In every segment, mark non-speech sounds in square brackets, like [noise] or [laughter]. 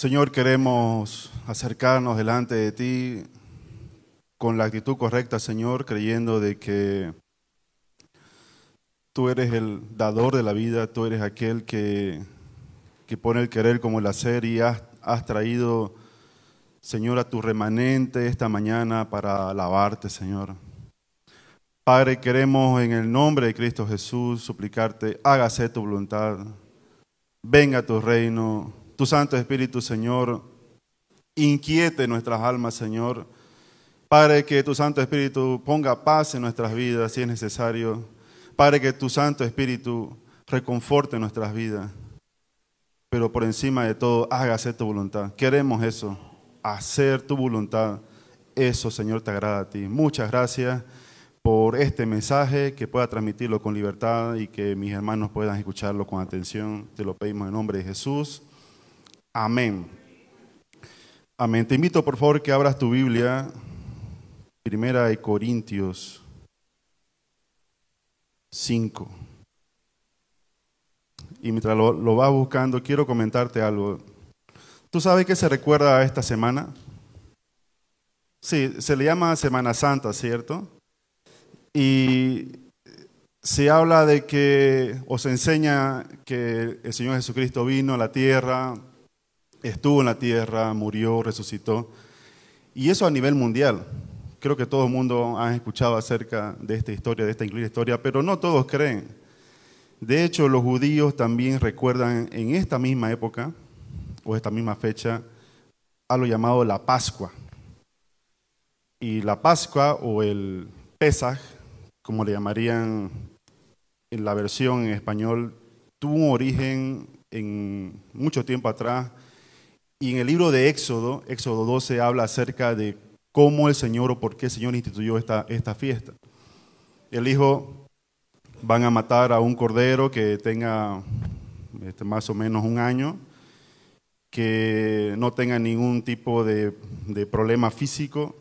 Señor, queremos acercarnos delante de ti con la actitud correcta, Señor, creyendo de que tú eres el dador de la vida, tú eres aquel que, que pone el querer como el hacer y has, traído, Señor, a tu remanente esta mañana para alabarte, Señor. Padre, queremos en el nombre de Cristo Jesús suplicarte, hágase tu voluntad, venga a tu reino tu Santo Espíritu, Señor, inquiete nuestras almas, Señor. Padre, que tu Santo Espíritu ponga paz en nuestras vidas si es necesario. para que tu Santo Espíritu reconforte nuestras vidas. Pero por encima de todo, hágase tu voluntad. Queremos eso, hacer tu voluntad. Eso, Señor, te agrada a ti. Muchas gracias por este mensaje, que pueda transmitirlo con libertad y que mis hermanos puedan escucharlo con atención. Te lo pedimos en nombre de Jesús. Amén. Amén. Te invito por favor que abras tu Biblia, Primera de Corintios 5. Y mientras lo, lo vas buscando, quiero comentarte algo. ¿Tú sabes qué se recuerda a esta semana? Sí, se le llama Semana Santa, ¿cierto? Y se habla de que, o se enseña que el Señor Jesucristo vino a la tierra, estuvo en la tierra, murió, resucitó. Y eso a nivel mundial. Creo que todo el mundo ha escuchado acerca de esta historia, de esta increíble historia, pero no todos creen. De hecho, los judíos también recuerdan en esta misma época, o esta misma fecha, a lo llamado la Pascua. Y la Pascua o el Pesaj, como le llamarían en la versión en español, tuvo un origen en mucho tiempo atrás y en el libro de Éxodo, Éxodo 12, habla acerca de cómo el Señor o por qué el Señor instituyó esta, esta fiesta. El hijo van a matar a un cordero que tenga este, más o menos un año, que no tenga ningún tipo de, de, problema físico.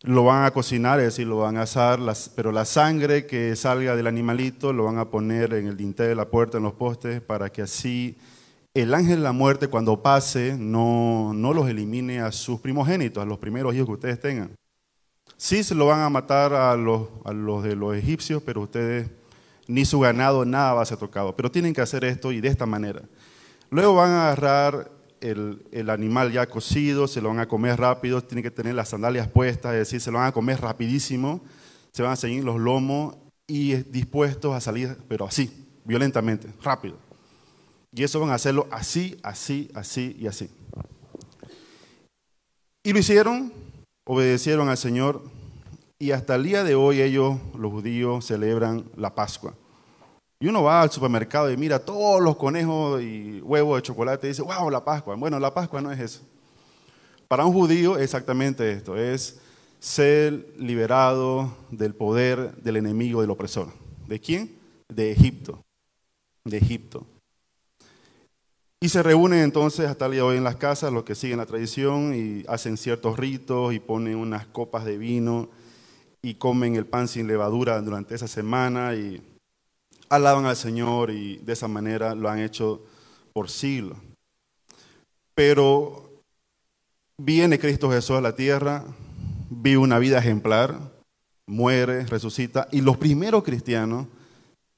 Lo van a cocinar, es decir, lo van a asar, pero la sangre que salga del animalito lo van a poner en el dintel de la puerta, en los postes, para que así el ángel de la muerte cuando pase no, no los elimine a sus primogénitos, a los primeros hijos que ustedes tengan. Sí se lo van a matar a los, a los de los egipcios, pero ustedes ni su ganado, nada va a ser tocado. Pero tienen que hacer esto y de esta manera. Luego van a agarrar el, el, animal ya cocido, se lo van a comer rápido, tienen que tener las sandalias puestas, es decir, se lo van a comer rapidísimo, se van a seguir los lomos y dispuestos a salir, pero así, violentamente, rápido. Y eso van a hacerlo así, así, así y así. Y lo hicieron, obedecieron al Señor y hasta el día de hoy ellos, los judíos, celebran la Pascua. Y uno va al supermercado y mira todos los conejos y huevos de chocolate y dice, wow, la Pascua. Bueno, la Pascua no es eso. Para un judío exactamente esto, es ser liberado del poder del enemigo, del opresor. ¿De quién? De Egipto. De Egipto. Y se reúnen entonces hasta el día de hoy en las casas los que siguen la tradición y hacen ciertos ritos y ponen unas copas de vino y comen el pan sin levadura durante esa semana y alaban al Señor y de esa manera lo han hecho por siglos. Pero viene Cristo Jesús a la tierra, vive una vida ejemplar, muere, resucita y los primeros cristianos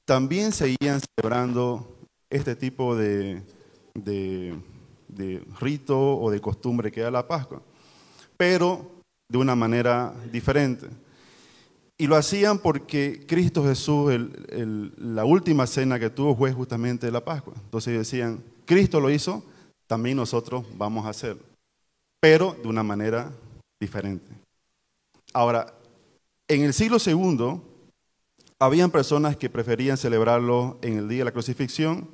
también seguían celebrando este tipo de, de, rito o de costumbre que era la Pascua, pero de una manera diferente. Y lo hacían porque Cristo Jesús, la última cena que tuvo fue justamente la Pascua. Entonces decían, Cristo lo hizo, también nosotros vamos a hacerlo, pero de una manera diferente. Ahora, en el siglo II, habían personas que preferían celebrarlo en el día de la crucifixión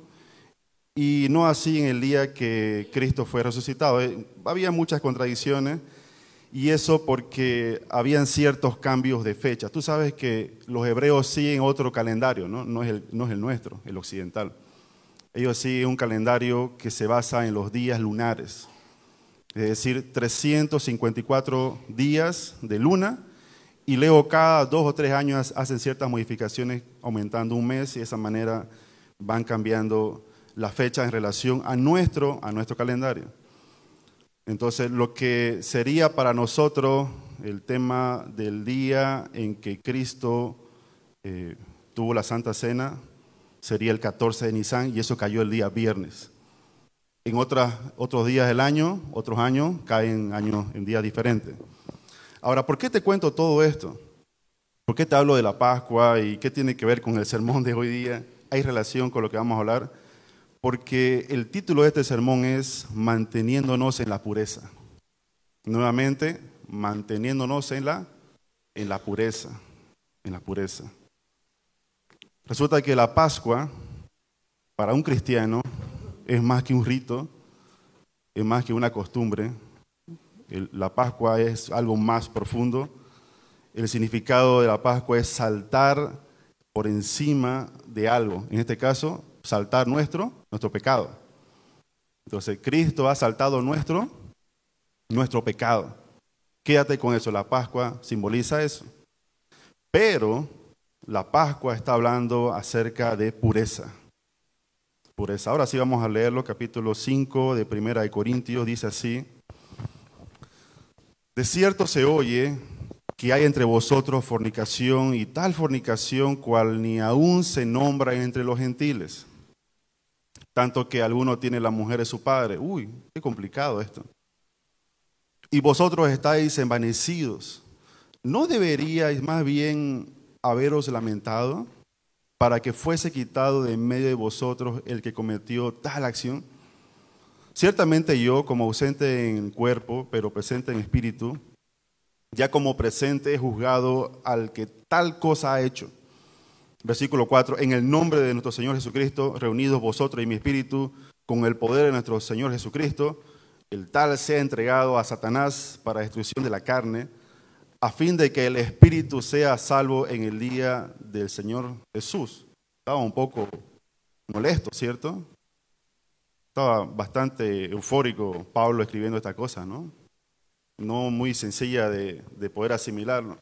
y no así en el día que Cristo fue resucitado. Eh, había muchas contradicciones y eso porque habían ciertos cambios de fecha. Tú sabes que los hebreos siguen otro calendario, ¿no? No, es el, es el nuestro, el occidental. Ellos siguen un calendario que se basa en los días lunares, es decir, 354 días de luna. Y luego cada dos o tres años hacen ciertas modificaciones, aumentando un mes y de esa manera van cambiando la fecha en relación a nuestro, a nuestro calendario. Entonces, lo que sería para nosotros el tema del día en que Cristo eh, tuvo la Santa Cena sería el 14 de Nisan y eso cayó el día viernes. En otras, otros días del año, otros años, caen años en días diferentes. Ahora, ¿por qué te cuento todo esto? ¿Por qué te hablo de la Pascua y qué tiene que ver con el sermón de hoy día? ¿Hay relación con lo que vamos a hablar? porque el título de este sermón es Manteniéndonos en la pureza. Nuevamente, manteniéndonos en la, en la pureza, en la pureza. Resulta que la Pascua, para un cristiano, es más que un rito, es más que una costumbre. La Pascua es algo más profundo. El significado de la Pascua es saltar por encima de algo, en este caso, saltar nuestro, nuestro pecado. Entonces, Cristo ha saltado nuestro, nuestro pecado. Quédate con eso, la Pascua simboliza eso. Pero la Pascua está hablando acerca de pureza. Pureza. Ahora sí vamos a leerlo, capítulo 5 de Primera de Corintios, dice así. De cierto se oye que hay entre vosotros fornicación y tal fornicación cual ni aún se nombra entre los gentiles tanto que alguno tiene la mujer de su padre. Uy, qué complicado esto. Y vosotros estáis envanecidos. ¿No deberíais más bien haberos lamentado para que fuese quitado de en medio de vosotros el que cometió tal acción? Ciertamente yo, como ausente en cuerpo, pero presente en espíritu, ya como presente he juzgado al que tal cosa ha hecho. Versículo 4, en el nombre de nuestro Señor Jesucristo, reunidos vosotros y mi espíritu, con el poder de nuestro Señor Jesucristo, el tal sea entregado a Satanás para destrucción de la carne, a fin de que el espíritu sea salvo en el día del Señor Jesús. Estaba un poco molesto, ¿cierto? Estaba bastante eufórico Pablo escribiendo esta cosa, ¿no? No muy sencilla de, de poder asimilarlo.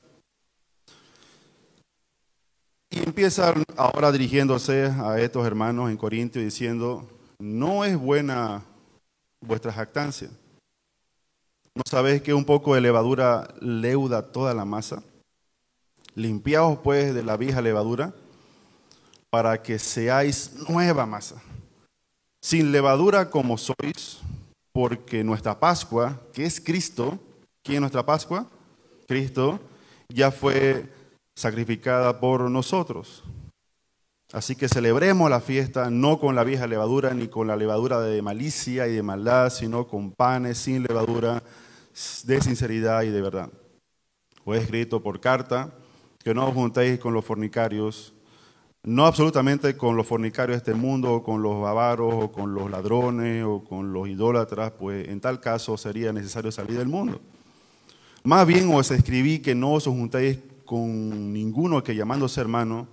Y empieza ahora dirigiéndose a estos hermanos en Corintio diciendo, no es buena vuestra jactancia. ¿No sabéis que un poco de levadura leuda toda la masa? Limpiaos pues de la vieja levadura para que seáis nueva masa, sin levadura como sois, porque nuestra Pascua, que es Cristo, ¿quién es nuestra Pascua? Cristo, ya fue sacrificada por nosotros. Así que celebremos la fiesta no con la vieja levadura ni con la levadura de malicia y de maldad, sino con panes sin levadura, de sinceridad y de verdad. fue escrito por carta, que no os juntéis con los fornicarios, no absolutamente con los fornicarios de este mundo, o con los bávaros o con los ladrones, o con los idólatras, pues en tal caso sería necesario salir del mundo. Más bien os escribí que no os juntéis con ninguno que llamándose hermano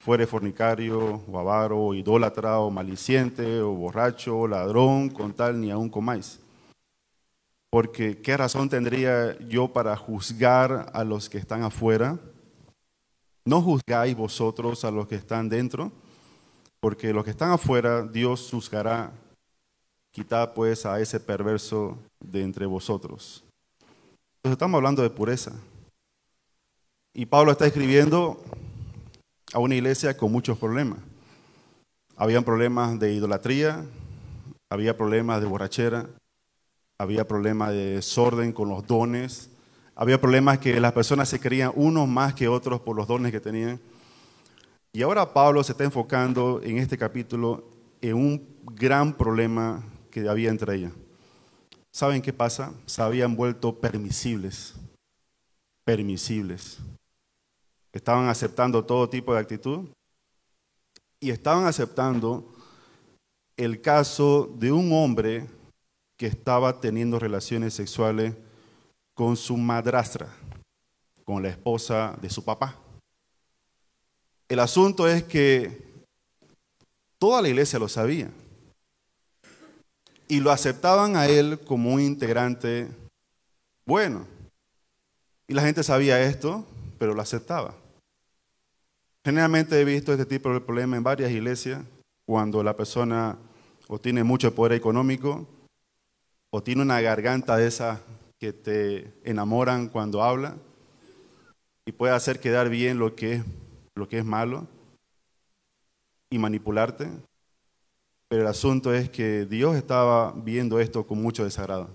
fuere fornicario, o avaro, o idólatra, o maliciente, o borracho, o ladrón, con tal ni aún comáis. Porque ¿qué razón tendría yo para juzgar a los que están afuera? No juzgáis vosotros a los que están dentro, porque los que están afuera Dios juzgará. Quitad pues a ese perverso de entre vosotros. Entonces estamos hablando de pureza. Y Pablo está escribiendo a una iglesia con muchos problemas. Habían problemas de idolatría, había problemas de borrachera, había problemas de desorden con los dones, había problemas que las personas se querían unos más que otros por los dones que tenían. Y ahora Pablo se está enfocando en este capítulo en un gran problema que había entre ellas. ¿Saben qué pasa? Se habían vuelto permisibles. Permisibles estaban aceptando todo tipo de actitud y estaban aceptando el caso de un hombre que estaba teniendo relaciones sexuales con su madrastra, con la esposa de su papá. El asunto es que toda la iglesia lo sabía y lo aceptaban a él como un integrante bueno. Y la gente sabía esto, pero lo aceptaba. Generalmente he visto este tipo de problema en varias iglesias, cuando la persona o tiene mucho poder económico, o tiene una garganta de esas que te enamoran cuando habla, y puede hacer quedar bien lo que es, lo que es malo y manipularte. Pero el asunto es que Dios estaba viendo esto con mucho desagrado.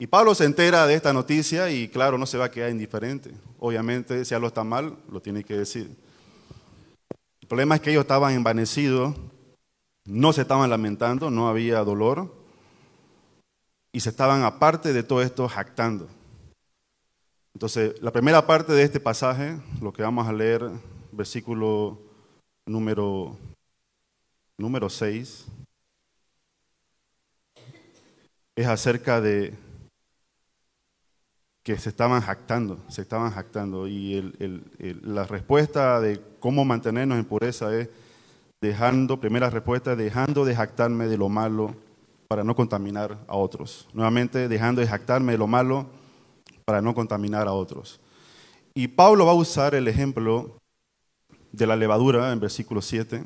Y Pablo se entera de esta noticia y claro, no se va a quedar indiferente. Obviamente, si algo está mal, lo tiene que decir. El problema es que ellos estaban envanecidos, no se estaban lamentando, no había dolor y se estaban aparte de todo esto jactando. Entonces, la primera parte de este pasaje, lo que vamos a leer, versículo número, número 6, es acerca de que se estaban jactando, se estaban jactando. Y la respuesta de cómo mantenernos en pureza es dejando, primera respuesta, dejando de jactarme de lo malo para no contaminar a otros. Nuevamente, dejando de jactarme de lo malo para no contaminar a otros. Y Pablo va a usar el ejemplo de la levadura en versículo 7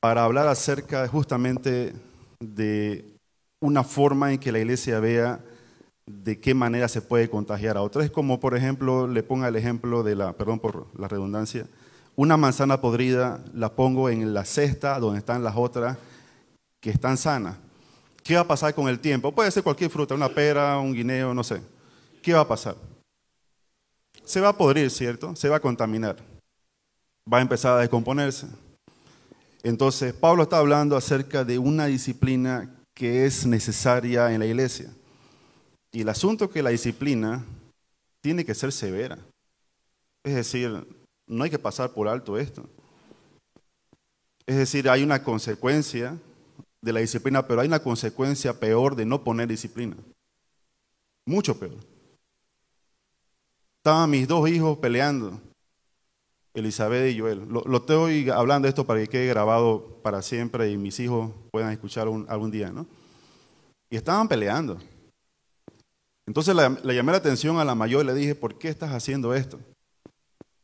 para hablar acerca justamente de una forma en que la iglesia vea de qué manera se puede contagiar a otras. Es como, por ejemplo, le pongo el ejemplo de la, perdón por la redundancia, una manzana podrida la pongo en la cesta donde están las otras que están sanas. ¿Qué va a pasar con el tiempo? Puede ser cualquier fruta, una pera, un guineo, no sé. ¿Qué va a pasar? Se va a podrir, ¿cierto? Se va a contaminar. Va a empezar a descomponerse. Entonces, Pablo está hablando acerca de una disciplina que es necesaria en la iglesia. Y el asunto es que la disciplina tiene que ser severa. Es decir, no hay que pasar por alto esto. Es decir, hay una consecuencia de la disciplina, pero hay una consecuencia peor de no poner disciplina. Mucho peor. Estaban mis dos hijos peleando, Elizabeth y Joel. Lo, estoy hablando esto para que quede grabado para siempre y mis hijos puedan escuchar algún día, ¿no? Y estaban peleando. Entonces le llamé la atención a la mayor y le dije, ¿por qué estás haciendo esto?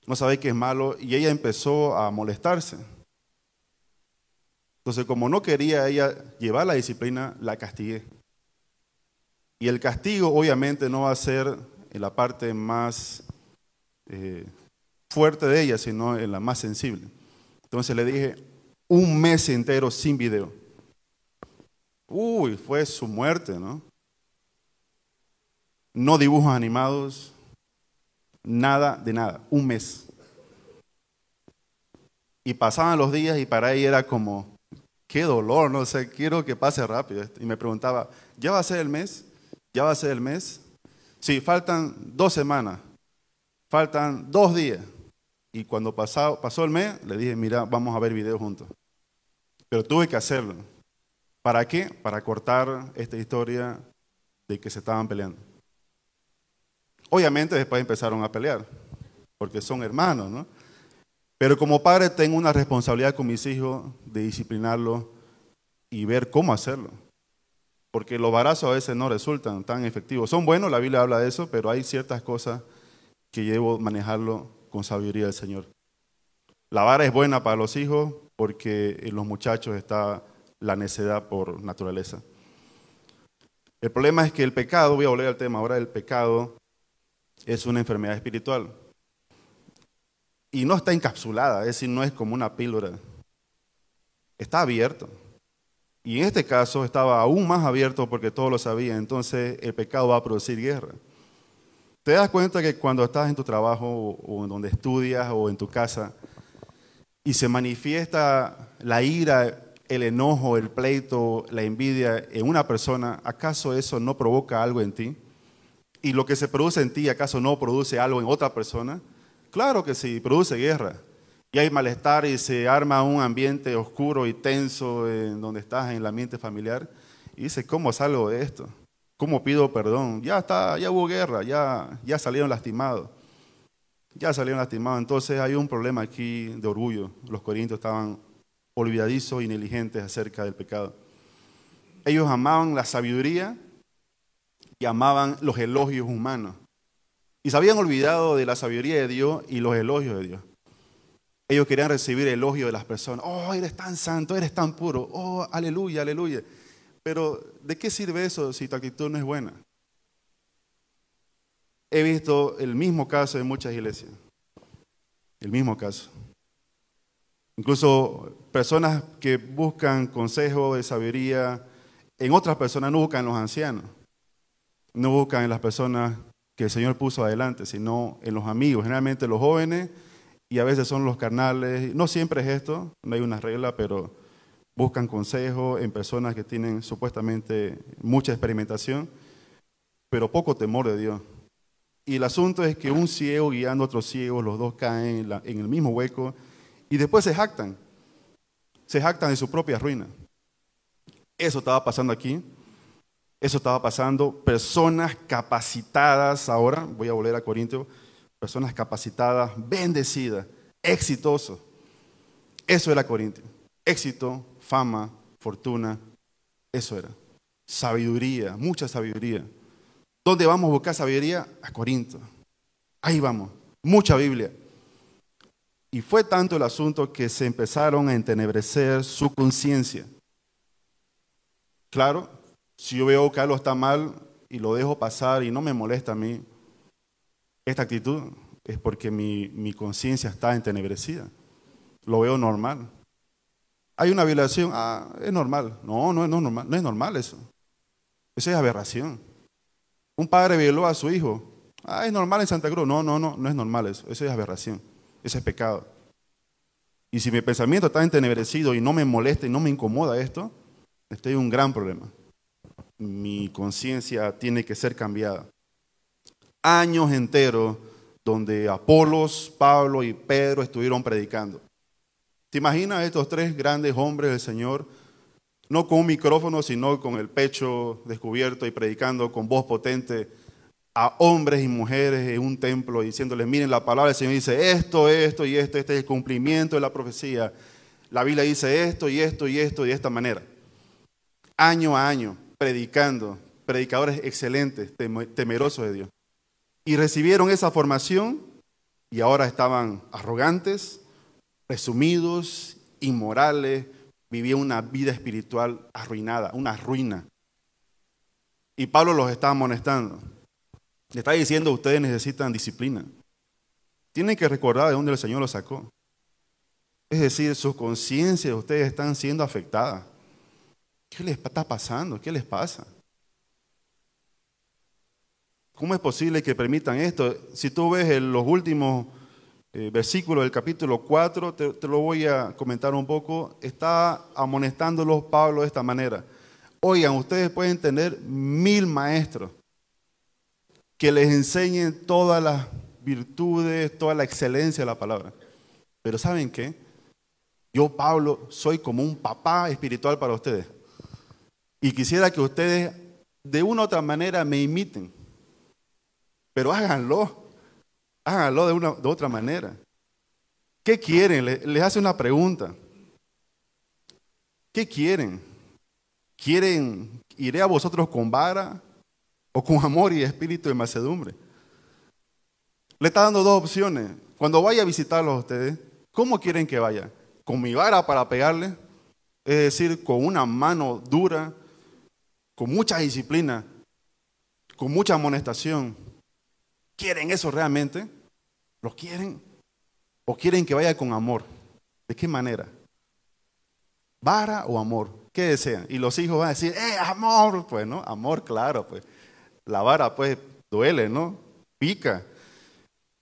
No sabéis que es malo. Y ella empezó a molestarse. Entonces, como no quería ella llevar la disciplina, la castigué. Y el castigo obviamente no va a ser en la parte más eh, fuerte de ella, sino en la más sensible. Entonces le dije, un mes entero sin video. Uy, fue su muerte, ¿no? no dibujos animados, nada de nada, un mes. Y pasaban los días y para ahí era como, qué dolor, no sé, quiero que pase rápido. Y me preguntaba, ¿ya va a ser el mes? ¿Ya va a ser el mes? Sí, faltan dos semanas, faltan dos días. Y cuando pasado, pasó el mes, le dije, mira, vamos a ver videos juntos. Pero tuve que hacerlo. ¿Para qué? Para cortar esta historia de que se estaban peleando. Obviamente después empezaron a pelear, porque son hermanos, ¿no? Pero como padre tengo una responsabilidad con mis hijos de disciplinarlos y ver cómo hacerlo. Porque los barazos a veces no resultan tan efectivos. Son buenos, la Biblia habla de eso, pero hay ciertas cosas que llevo manejarlo con sabiduría del Señor. La vara es buena para los hijos porque en los muchachos está la necedad por naturaleza. El problema es que el pecado, voy a volver al tema ahora, el pecado es una enfermedad espiritual. Y no está encapsulada, es decir, no es como una píldora. Está abierto. Y en este caso estaba aún más abierto porque todo lo sabía. Entonces el pecado va a producir guerra. Te das cuenta que cuando estás en tu trabajo o en donde estudias o en tu casa y se manifiesta la ira, el enojo, el pleito, la envidia en una persona, ¿acaso eso no provoca algo en ti? y lo que se produce en ti, ¿acaso no produce algo en otra persona? Claro que sí, produce guerra. Y hay malestar y se arma un ambiente oscuro y tenso en donde estás, en el ambiente familiar. Y dices, ¿cómo salgo de esto? ¿Cómo pido perdón? Ya está, ya hubo guerra, ya, ya salieron lastimados. Ya salieron lastimados. Entonces hay un problema aquí de orgullo. Los corintios estaban olvidadizos y negligentes acerca del pecado. Ellos amaban la sabiduría y amaban los elogios humanos. Y se habían olvidado de la sabiduría de Dios y los elogios de Dios. Ellos querían recibir elogio de las personas. Oh, eres tan santo, eres tan puro. Oh, aleluya, aleluya. Pero, ¿de qué sirve eso si tu actitud no es buena? He visto el mismo caso en muchas iglesias. El mismo caso. Incluso personas que buscan consejo de sabiduría en otras personas no buscan los ancianos no buscan en las personas que el Señor puso adelante, sino en los amigos, generalmente los jóvenes y a veces son los carnales. No siempre es esto, no hay una regla, pero buscan consejo en personas que tienen supuestamente mucha experimentación, pero poco temor de Dios. Y el asunto es que un ciego guiando a otro ciego, los dos caen en, el mismo hueco y después se jactan, se jactan de su propia ruina. Eso estaba pasando aquí. Eso estaba pasando. Personas capacitadas ahora, voy a volver a Corintio, personas capacitadas, bendecidas, exitosos. Eso era Corintio. Éxito, fama, fortuna, eso era. Sabiduría, mucha sabiduría. ¿Dónde vamos a buscar sabiduría? A Corinto. Ahí vamos, mucha Biblia. Y fue tanto el asunto que se empezaron a entenebrecer su conciencia. Claro, si yo veo que algo está mal y lo dejo pasar y no me molesta a mí, esta actitud es porque mi, conciencia está entenebrecida. Lo veo normal. Hay una violación, ah, es normal. No, no, es normal. no es normal eso. Eso es aberración. Un padre violó a su hijo. Ah, es normal en Santa Cruz. No, no, no, no es normal eso. Eso es aberración. Eso es pecado. Y si mi pensamiento está entenebrecido y no me molesta y no me incomoda esto, estoy en un gran problema mi conciencia tiene que ser cambiada. Años enteros donde Apolos, Pablo y Pedro estuvieron predicando. ¿Te imaginas estos tres grandes hombres del Señor, no con un micrófono, sino con el pecho descubierto y predicando con voz potente a hombres y mujeres en un templo, diciéndoles, miren, la palabra del Señor dice esto, esto y esto, este es el cumplimiento de la profecía. La Biblia dice esto y esto y esto de esta manera. Año a año predicando, predicadores excelentes, temerosos de Dios. Y recibieron esa formación y ahora estaban arrogantes, presumidos, inmorales, vivían una vida espiritual arruinada, una ruina. Y Pablo los está amonestando. Le está diciendo, ustedes necesitan disciplina. Tienen que recordar de dónde el Señor los sacó. Es decir, sus conciencias ustedes están siendo afectadas. ¿Qué les está pasando? ¿Qué les pasa? ¿Cómo es posible que permitan esto? Si tú ves los últimos eh, versículos del capítulo 4, te, lo voy a comentar un poco, está amonestándolos Pablo de esta manera. Oigan, ustedes pueden tener mil maestros que les enseñen todas las virtudes, toda la excelencia de la palabra. Pero ¿saben qué? Yo, Pablo, soy como un papá espiritual para ustedes. Y quisiera que ustedes de una u otra manera me imiten. Pero háganlo. Háganlo de una de otra manera. ¿Qué quieren? Les, hace una pregunta. ¿Qué quieren? ¿Quieren iré a vosotros con vara o con amor y espíritu de macedumbre? Le está dando dos opciones. Cuando vaya a visitarlos a ustedes, ¿cómo quieren que vaya? ¿Con mi vara para pegarle? Es decir, con una mano dura, con mucha disciplina, con mucha amonestación. ¿Quieren eso realmente? ¿Lo quieren? ¿O quieren que vaya con amor? ¿De qué manera? ¿Vara o amor? ¿Qué desean? Y los hijos van a decir, ¡eh, amor! Pues, ¿no? Amor, claro, pues. La vara, pues, duele, ¿no? Pica.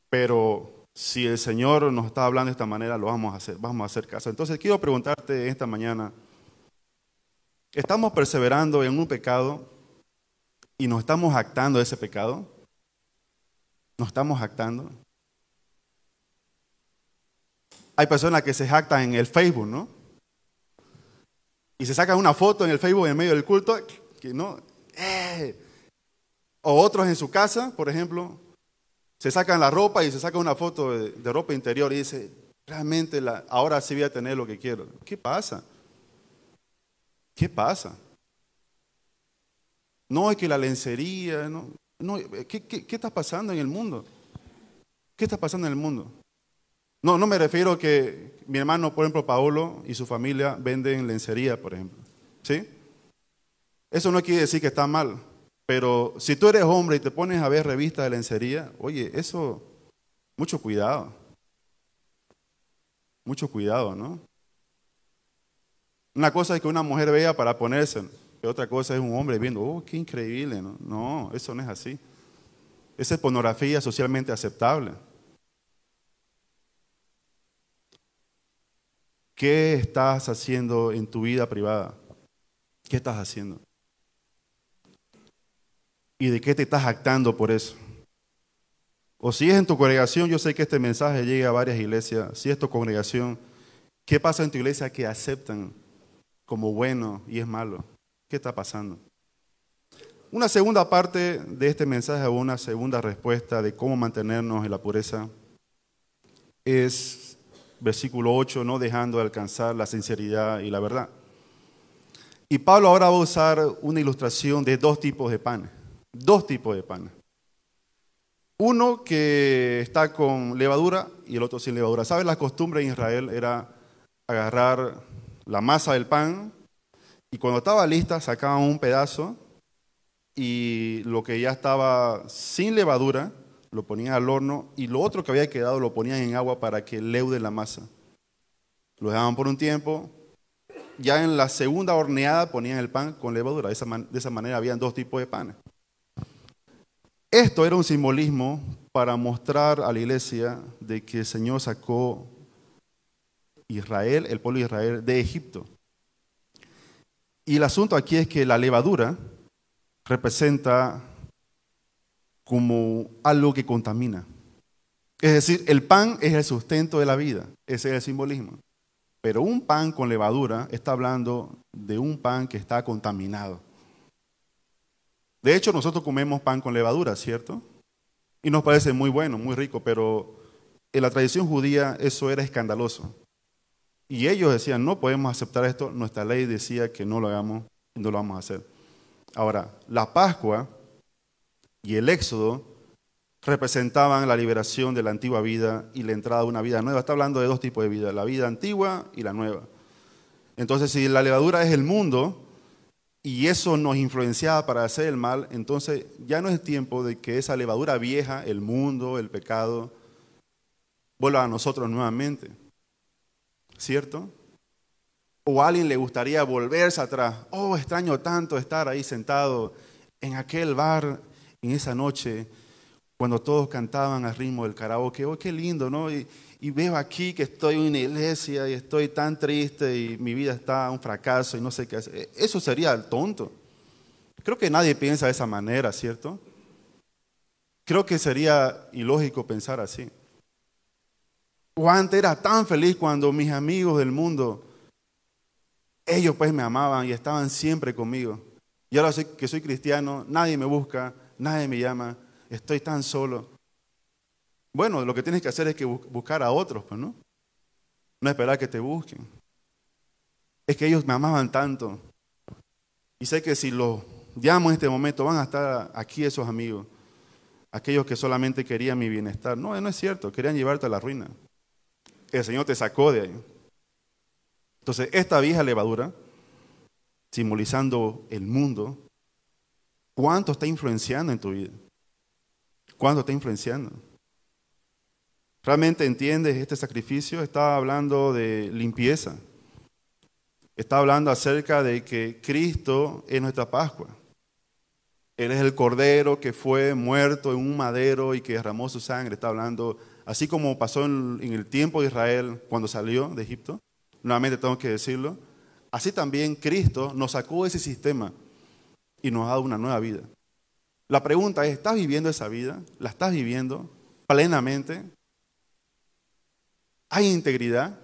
Pero si el Señor nos está hablando de esta manera, lo vamos a hacer, vamos a hacer caso. Entonces, quiero preguntarte esta mañana estamos perseverando en un pecado y nos estamos actando de ese pecado. Nos estamos actando. Hay personas que se jactan en el Facebook, ¿no? Y se sacan una foto en el Facebook en medio del culto, que no. Eh. O otros en su casa, por ejemplo, se sacan la ropa y se saca una foto de, ropa interior y dice, realmente ahora sí voy a tener lo que quiero. ¿Qué pasa? ¿Qué pasa? No, es que la lencería, no, ¿qué, está pasando en el mundo? ¿Qué está pasando en el mundo? No, no me refiero a que mi hermano, por ejemplo, Paolo y su familia venden lencería, por ejemplo. ¿Sí? Eso no quiere decir que está mal, pero si tú eres hombre y te pones a ver revistas de lencería, oye, eso, mucho cuidado. Mucho cuidado, ¿no? Una cosa es que una mujer vea para ponerse, y otra cosa es un hombre viendo, oh, qué increíble. No, no eso no es así. Esa es pornografía socialmente aceptable. ¿Qué estás haciendo en tu vida privada? ¿Qué estás haciendo? ¿Y de qué te estás actando por eso? O si es en tu congregación, yo sé que este mensaje llega a varias iglesias. Si es tu congregación, ¿qué pasa en tu iglesia que aceptan como bueno y es malo. ¿Qué está pasando? Una segunda parte de este mensaje o una segunda respuesta de cómo mantenernos en la pureza es versículo 8, no dejando de alcanzar la sinceridad y la verdad. Y Pablo ahora va a usar una ilustración de dos tipos de pan, dos tipos de pan. Uno que está con levadura y el otro sin levadura. ¿Sabes? La costumbre en Israel era agarrar la masa del pan y cuando estaba lista sacaban un pedazo y lo que ya estaba sin levadura lo ponían al horno y lo otro que había quedado lo ponían en agua para que leude la masa. Lo dejaban por un tiempo. Ya en la segunda horneada ponían el pan con levadura. De esa, manera habían dos tipos de pan. Esto era un simbolismo para mostrar a la iglesia de que el Señor sacó Israel, el pueblo de Israel de Egipto. Y el asunto aquí es que la levadura representa como algo que contamina. Es decir, el pan es el sustento de la vida, ese es el simbolismo. Pero un pan con levadura está hablando de un pan que está contaminado. De hecho, nosotros comemos pan con levadura, ¿cierto? Y nos parece muy bueno, muy rico, pero en la tradición judía eso era escandaloso. Y ellos decían, no podemos aceptar esto, nuestra ley decía que no lo hagamos, y no lo vamos a hacer. Ahora, la Pascua y el Éxodo representaban la liberación de la antigua vida y la entrada de una vida nueva. Está hablando de dos tipos de vida, la vida antigua y la nueva. Entonces, si la levadura es el mundo y eso nos influenciaba para hacer el mal, entonces ya no es tiempo de que esa levadura vieja, el mundo, el pecado, vuelva a nosotros nuevamente. ¿cierto? O a alguien le gustaría volverse atrás. Oh, extraño tanto estar ahí sentado en aquel bar en esa noche cuando todos cantaban al ritmo del karaoke. Oh, qué lindo, ¿no? Y, y veo aquí que estoy en una iglesia y estoy tan triste y mi vida está un fracaso y no sé qué hacer. Eh, eso sería el tonto. Creo que nadie piensa de esa manera, ¿cierto? Creo que sería ilógico pensar así. Juan era tan feliz cuando mis amigos del mundo, ellos pues me amaban y estaban siempre conmigo. Y ahora sé que soy cristiano, nadie me busca, nadie me llama, estoy tan solo. Bueno, lo que tienes que hacer es que buscar a otros, pues, ¿no? No esperar que te busquen. Es que ellos me amaban tanto. Y sé que si los llamo en este momento, van a estar aquí esos amigos, aquellos que solamente querían mi bienestar. No, no es cierto, querían llevarte a la ruina el Señor te sacó de ahí. Entonces, esta vieja levadura, simbolizando el mundo, ¿cuánto está influenciando en tu vida? ¿Cuánto está influenciando? ¿Realmente entiendes este sacrificio? Está hablando de limpieza. Está hablando acerca de que Cristo es nuestra Pascua. Él es el Cordero que fue muerto en un madero y que derramó su sangre. Está hablando así como pasó en, el tiempo de Israel cuando salió de Egipto, nuevamente tengo que decirlo, así también Cristo nos sacó de ese sistema y nos ha dado una nueva vida. La pregunta es, ¿estás viviendo esa vida? ¿La estás viviendo plenamente? ¿Hay integridad?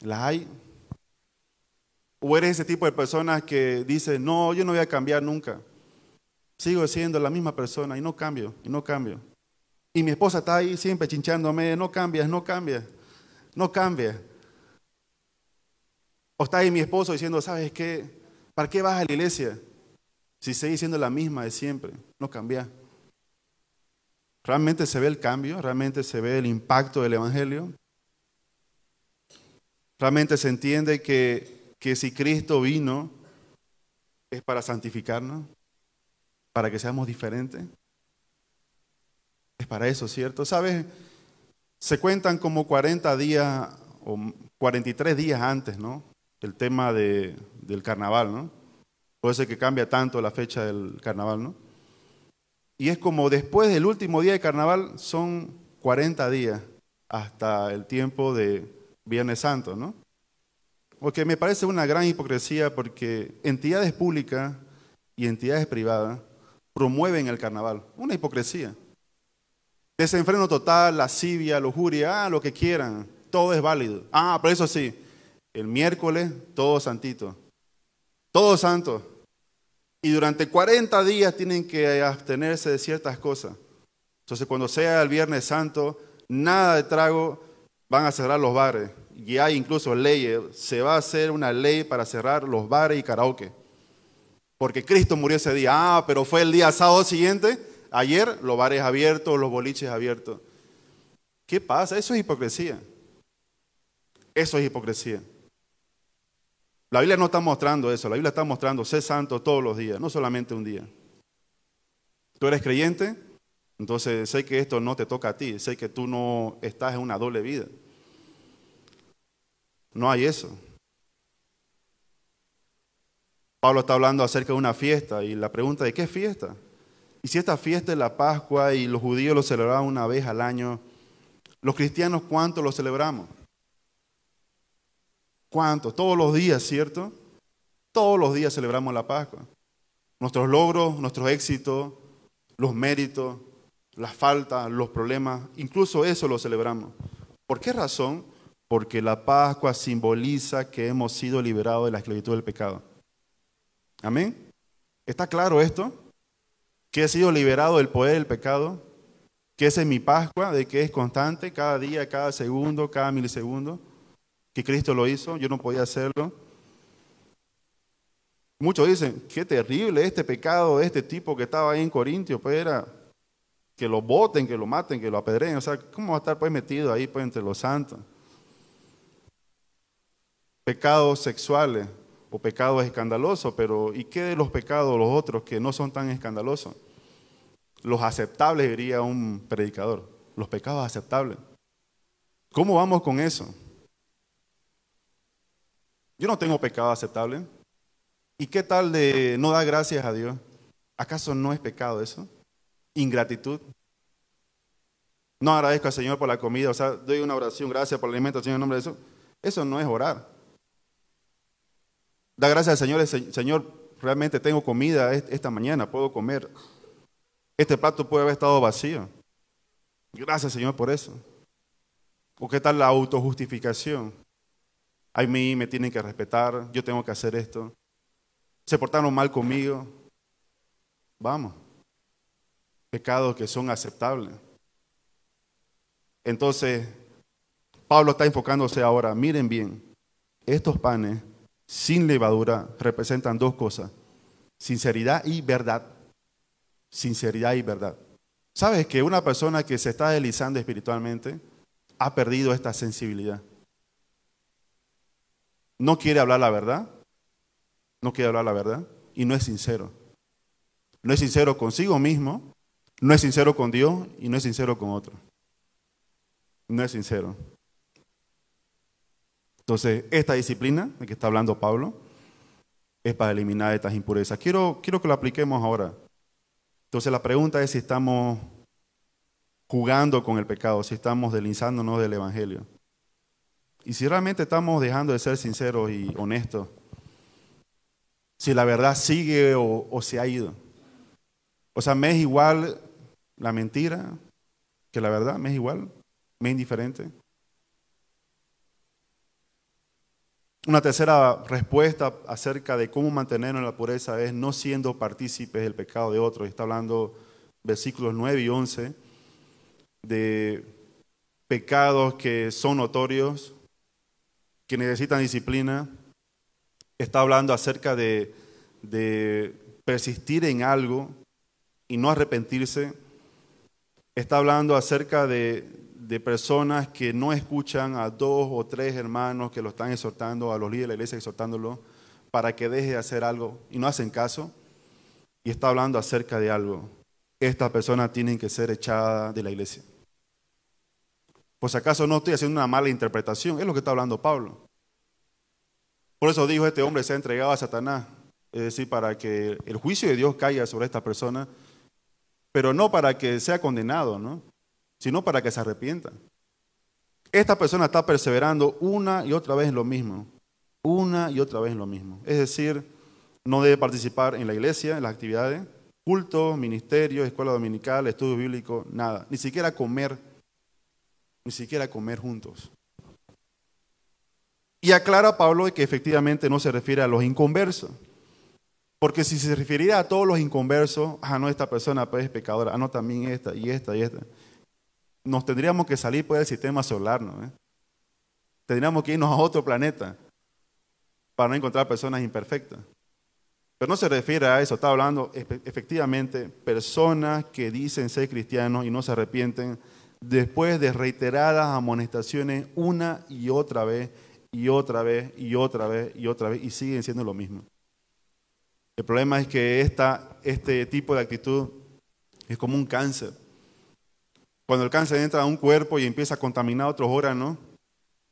¿La hay? ¿O eres ese tipo de personas que dice, no, yo no voy a cambiar nunca? Sigo siendo la misma persona y no cambio, y no cambio. Y mi esposa está ahí siempre chinchándome, no cambias, no cambias, no cambias. O está ahí mi esposo diciendo, ¿sabes qué? ¿Para qué vas a la iglesia? Si seguís siendo la misma de siempre, no cambias. ¿Realmente se ve el cambio? ¿Realmente se ve el impacto del Evangelio? ¿Realmente se entiende que, que si Cristo vino es para santificarnos? ¿Para que seamos diferentes? Es para eso, ¿cierto? ¿Sabes? Se cuentan como 40 días o 43 días antes, ¿no? El tema de, del carnaval, ¿no? Puede ser que cambia tanto la fecha del carnaval, ¿no? Y es como después del último día de carnaval son 40 días hasta el tiempo de Viernes Santo, ¿no? Porque me parece una gran hipocresía porque entidades públicas y entidades privadas promueven el carnaval. Una hipocresía. Desenfreno total, lascivia, lujuria, ah, lo que quieran, todo es válido. Ah, pero eso sí, el miércoles todo santito, todo santo. Y durante 40 días tienen que abstenerse de ciertas cosas. Entonces cuando sea el viernes santo, nada de trago, van a cerrar los bares. Y hay incluso leyes, se va a hacer una ley para cerrar los bares y karaoke. Porque Cristo murió ese día. Ah, pero fue el día sábado siguiente Ayer los bares abiertos, los boliches abiertos. ¿Qué pasa? Eso es hipocresía. Eso es hipocresía. La Biblia no está mostrando eso, la Biblia está mostrando ser santo todos los días, no solamente un día. Tú eres creyente, entonces sé que esto no te toca a ti, sé que tú no estás en una doble vida. No hay eso. Pablo está hablando acerca de una fiesta y la pregunta de qué fiesta. Y si esta fiesta es la Pascua y los judíos lo celebraban una vez al año, los cristianos cuánto lo celebramos? ¿Cuánto? Todos los días, ¿cierto? Todos los días celebramos la Pascua. Nuestros logros, nuestros éxitos, los méritos, las faltas, los problemas, incluso eso lo celebramos. ¿Por qué razón? Porque la Pascua simboliza que hemos sido liberados de la esclavitud del pecado. ¿Amén? ¿Está claro esto? que he sido liberado del poder del pecado, que es mi Pascua, de que es constante cada día, cada segundo, cada milisegundo, que Cristo lo hizo, yo no podía hacerlo. Muchos dicen, qué terrible este pecado de este tipo que estaba ahí en Corintio, pues era que lo boten, que lo maten, que lo apedreen, o sea, ¿cómo va a estar pues, metido ahí pues entre los santos? Pecados sexuales, o pecado es escandaloso, pero ¿y qué de los pecados, los otros que no son tan escandalosos? Los aceptables, diría un predicador, los pecados aceptables. ¿Cómo vamos con eso? Yo no tengo pecado aceptable. ¿Y qué tal de no dar gracias a Dios? ¿Acaso no es pecado eso? Ingratitud. No agradezco al Señor por la comida, o sea, doy una oración, gracias por el alimento, Señor, en nombre de eso. Eso no es orar. Da gracias al Señor, Señor, realmente tengo comida esta mañana, puedo comer. Este plato puede haber estado vacío. Gracias, Señor, por eso. ¿O qué tal la autojustificación? A mí me tienen que respetar, yo tengo que hacer esto. Se portaron mal conmigo. Vamos. Pecados que son aceptables. Entonces, Pablo está enfocándose ahora, miren bien, estos panes sin levadura representan dos cosas, sinceridad y verdad. Sinceridad y verdad. ¿Sabes que una persona que se está deslizando espiritualmente ha perdido esta sensibilidad? No quiere hablar la verdad, no quiere hablar la verdad y no es sincero. No es sincero consigo mismo, no es sincero con Dios y no es sincero con otro. No es sincero. Entonces, esta disciplina de que está hablando Pablo es para eliminar estas impurezas. Quiero, quiero que lo apliquemos ahora. Entonces, la pregunta es si estamos jugando con el pecado, si estamos deslizándonos del Evangelio. Y si realmente estamos dejando de ser sinceros y honestos, si la verdad sigue o, o se ha ido. O sea, me es igual la mentira que la verdad, me es igual, me es indiferente. Una tercera respuesta acerca de cómo mantenernos en la pureza es no siendo partícipes del pecado de otros. Está hablando versículos 9 y 11 de pecados que son notorios, que necesitan disciplina. Está hablando acerca de, de persistir en algo y no arrepentirse. Está hablando acerca de, de personas que no escuchan a dos o tres hermanos que lo están exhortando, a los líderes de la iglesia exhortándolo, para que deje de hacer algo y no hacen caso, y está hablando acerca de algo. Estas personas tienen que ser echadas de la iglesia. Pues acaso no estoy haciendo una mala interpretación, es lo que está hablando Pablo. Por eso dijo, este hombre se ha entregado a Satanás, es decir, para que el juicio de Dios caiga sobre esta persona, pero no para que sea condenado, ¿no? sino para que se arrepientan. Esta persona está perseverando una y otra vez en lo mismo, una y otra vez lo mismo. Es decir, no debe participar en la iglesia, en las actividades, Culto, ministerio, escuela dominical, estudio bíblico, nada. Ni siquiera comer, ni siquiera comer juntos. Y aclara Pablo que efectivamente no se refiere a los inconversos. Porque si se refiriera a todos los inconversos, ah, no, esta persona pues, es pecadora, ah, no, también esta, y esta, y esta nos tendríamos que salir por pues, el sistema solar, ¿no? ¿Eh? Tendríamos que irnos a otro planeta para no encontrar personas imperfectas. Pero no se refiere a eso, está hablando efectivamente personas que dicen ser cristianos y no se arrepienten después de reiteradas amonestaciones una y otra vez y otra vez y otra vez y otra vez y siguen siendo lo mismo. El problema es que esta, este tipo de actitud es como un cáncer cuando el cáncer entra a un cuerpo y empieza a contaminar otros órganos,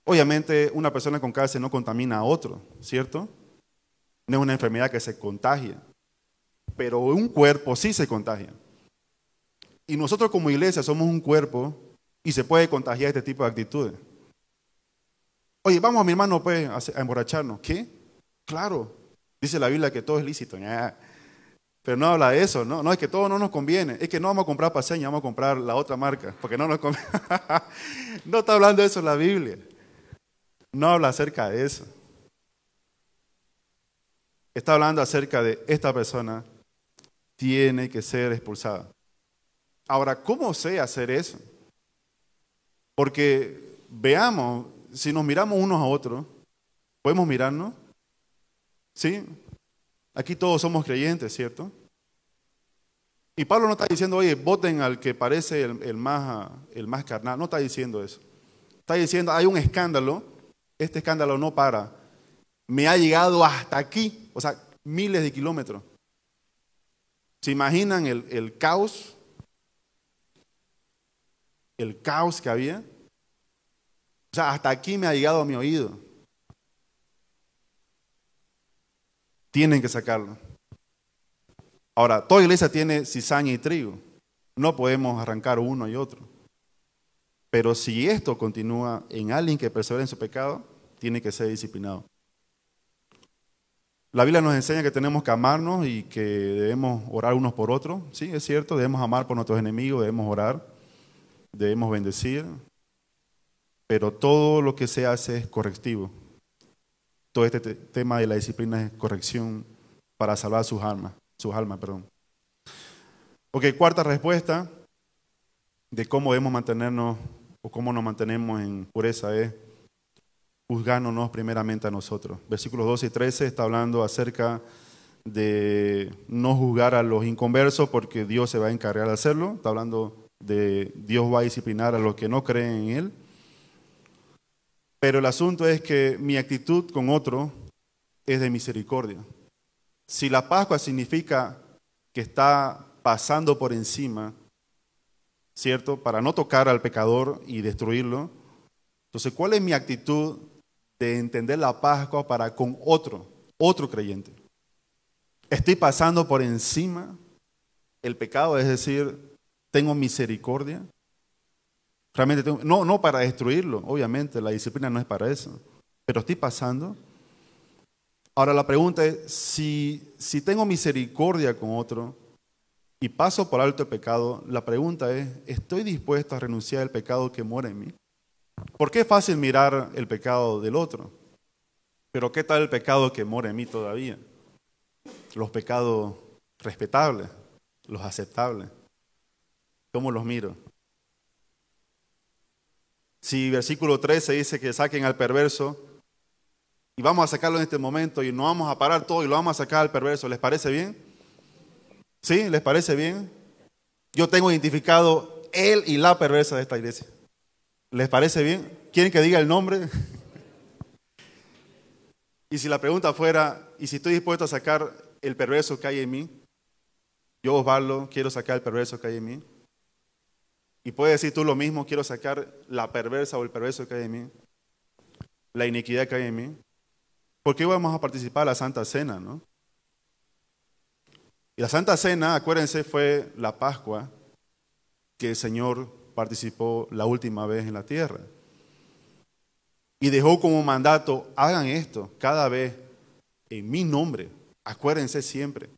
obviamente una persona con cáncer no contamina a otro, ¿cierto? No es una enfermedad que se contagia, pero un cuerpo sí se contagia. Y nosotros como iglesia somos un cuerpo y se puede contagiar este tipo de actitudes. Oye, vamos a mi hermano pues a emborracharnos. ¿Qué? Claro. Dice la Biblia que todo es lícito. Pero no habla de eso, ¿no? No, es que todo no nos conviene. Es que no vamos a comprar paseña, vamos a comprar la otra marca, porque no nos conviene. [laughs] no está hablando de eso la Biblia. No habla acerca de eso. Está hablando acerca de esta persona tiene que ser expulsada. Ahora, ¿cómo sé hacer eso? Porque veamos, si nos miramos unos a otros, ¿podemos mirarnos? ¿Sí? Aquí todos somos creyentes, ¿cierto? Y Pablo no está diciendo, oye, voten al que parece el, más, carnal. No está diciendo eso. Está diciendo, hay un escándalo. Este escándalo no para. Me ha llegado hasta aquí. O sea, miles de kilómetros. ¿Se imaginan el, el caos? El caos que había. O sea, hasta aquí me ha llegado a mi oído. Tienen que sacarlo. Ahora, toda iglesia tiene cizaña y trigo. No podemos arrancar uno y otro. Pero si esto continúa en alguien que persevera en su pecado, tiene que ser disciplinado. La Biblia nos enseña que tenemos que amarnos y que debemos orar unos por otros. Sí, es cierto, debemos amar por nuestros enemigos, debemos orar, debemos bendecir. Pero todo lo que se hace es correctivo todo este tema de la disciplina de corrección para salvar sus almas, sus almas, perdón. Ok, cuarta respuesta de cómo debemos mantenernos o cómo nos mantenemos en pureza es juzgándonos primeramente a nosotros. Versículos 12 y 13 está hablando acerca de no juzgar a los inconversos porque Dios se va a encargar de hacerlo. Está hablando de Dios va a disciplinar a los que no creen en Él. Pero el asunto es que mi actitud con otro es de misericordia. Si la Pascua significa que está pasando por encima, ¿cierto? Para no tocar al pecador y destruirlo. Entonces, ¿cuál es mi actitud de entender la Pascua para con otro, otro creyente? Estoy pasando por encima el pecado, es decir, tengo misericordia no, para destruirlo, obviamente, la disciplina no es para eso, pero estoy pasando. Ahora la pregunta es, si, si tengo misericordia con otro y paso por alto el pecado, la pregunta es, ¿estoy dispuesto a renunciar al pecado que muere en mí? Porque es fácil mirar el pecado del otro, pero ¿qué tal el pecado que muere en mí todavía? Los pecados respetables, los aceptables. ¿Cómo los miro? Si versículo 13 dice que saquen al perverso, y vamos a sacarlo en este momento y no vamos a parar todo y lo vamos a sacar al perverso, ¿les parece bien? ¿Sí? ¿Les parece bien? Yo tengo identificado él y la perversa de esta iglesia. ¿Les parece bien? ¿Quieren que diga el nombre? [laughs] y si la pregunta fuera, ¿y si estoy dispuesto a sacar el perverso que hay en mí? Yo, Osvaldo, quiero sacar el perverso que hay en mí. Y puedes decir tú lo mismo, quiero sacar la perversa o el perverso que hay en mí, la iniquidad que hay en mí. ¿por qué vamos a participar de la Santa Cena, ¿no? Y la Santa Cena, acuérdense, fue la Pascua que el Señor participó la última vez en la tierra. Y dejó como mandato, hagan esto cada vez en mi nombre, acuérdense siempre.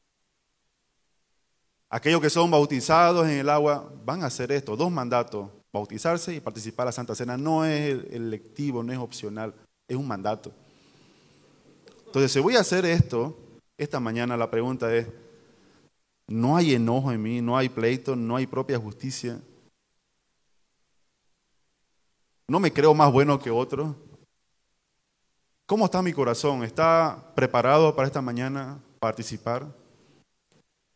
Aquellos que son bautizados en el agua van a hacer esto, dos mandatos, bautizarse y participar a la Santa Cena. No es electivo, no es opcional, es un mandato. Entonces, si voy a hacer esto, esta mañana la pregunta es, no hay enojo en mí, no hay pleito, no hay propia justicia. No me creo más bueno que otro. ¿Cómo está mi corazón? ¿Está preparado para esta mañana participar?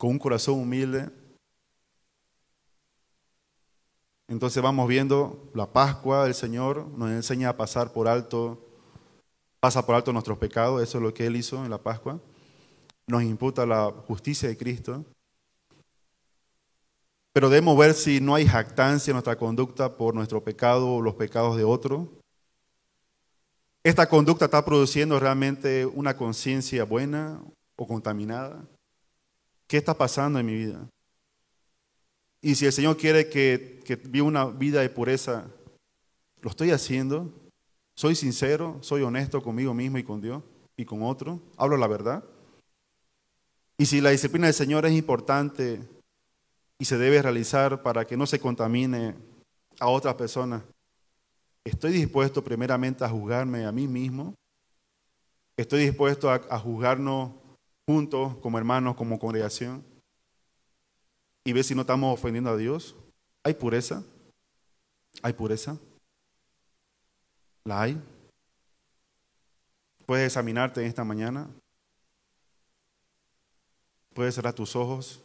con un corazón humilde. Entonces vamos viendo la Pascua del Señor, nos enseña a pasar por alto, pasa por alto nuestros pecados, eso es lo que Él hizo en la Pascua. Nos imputa la justicia de Cristo. Pero debemos ver si no hay jactancia en nuestra conducta por nuestro pecado o los pecados de otro. Esta conducta está produciendo realmente una conciencia buena o contaminada. ¿Qué está pasando en mi vida? Y si el Señor quiere que, viva una vida de pureza, ¿lo estoy haciendo? ¿Soy sincero? ¿Soy honesto conmigo mismo y con Dios y con otro? ¿Hablo la verdad? Y si la disciplina del Señor es importante y se debe realizar para que no se contamine a otras personas, ¿estoy dispuesto primeramente a juzgarme a mí mismo? ¿Estoy dispuesto a, a juzgarnos juntos como hermanos, como congregación, y ver si no estamos ofendiendo a Dios. ¿Hay pureza? ¿Hay pureza? ¿La hay? Puedes examinarte en esta mañana. Puedes cerrar tus ojos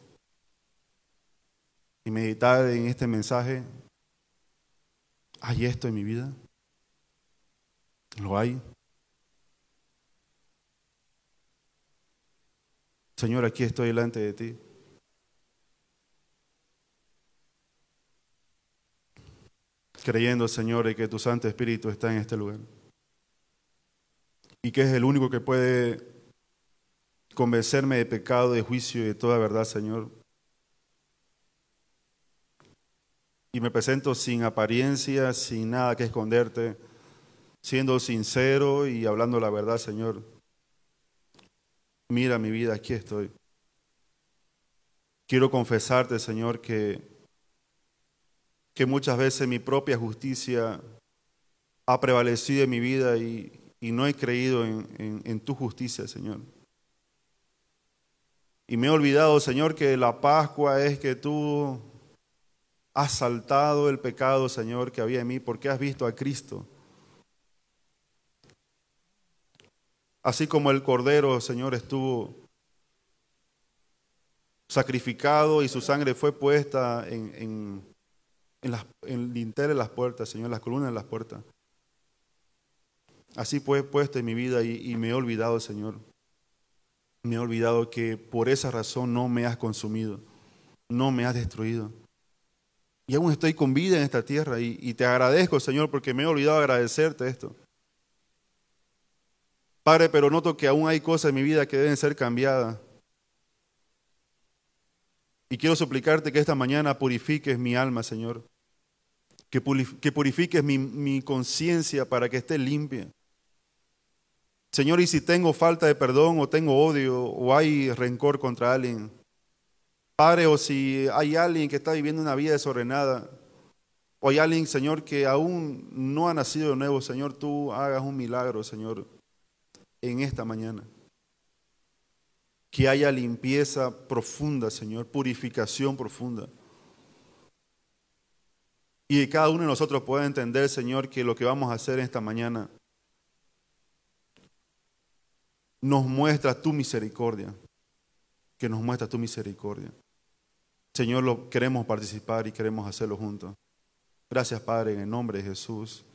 y meditar en este mensaje. ¿Hay esto en mi vida? ¿Lo hay? Señor, aquí estoy delante de ti. Creyendo, Señor, y que tu Santo Espíritu está en este lugar. Y que es el único que puede convencerme de pecado, de juicio y de toda verdad, Señor. Y me presento sin apariencia, sin nada que esconderte, siendo sincero y hablando la verdad, Señor mira mi vida, aquí estoy. Quiero confesarte, Señor, que, que muchas veces mi propia justicia ha prevalecido en mi vida y, no he creído en, en tu justicia, Señor. Y me he olvidado, Señor, que la Pascua es que tú has saltado el pecado, Señor, que había en mí, porque has visto a Cristo Así como el Cordero, Señor, estuvo sacrificado y su sangre fue puesta en, el dintel de las puertas, Señor, en las columnas de las puertas. Así fue puesto en mi vida y, me he olvidado, Señor. Me he olvidado que por esa razón no me has consumido, no me has destruido. Y aún estoy con vida en esta tierra y, y te agradezco, Señor, porque me he olvidado agradecerte esto. Padre, pero noto que aún hay cosas en mi vida que deben ser cambiadas. Y quiero suplicarte que esta mañana purifiques mi alma, Señor. Que, purifiques mi, conciencia para que esté limpia. Señor, y si tengo falta de perdón o tengo odio o hay rencor contra alguien, Padre, o si hay alguien que está viviendo una vida desordenada, o hay alguien, Señor, que aún no ha nacido de nuevo, Señor, tú hagas un milagro, Señor en esta mañana. Que haya limpieza profunda, Señor, purificación profunda. Y cada uno de nosotros pueda entender, Señor, que lo que vamos a hacer en esta mañana nos muestra tu misericordia. Que nos muestra tu misericordia. Señor, lo queremos participar y queremos hacerlo juntos. Gracias, Padre, en el nombre de Jesús.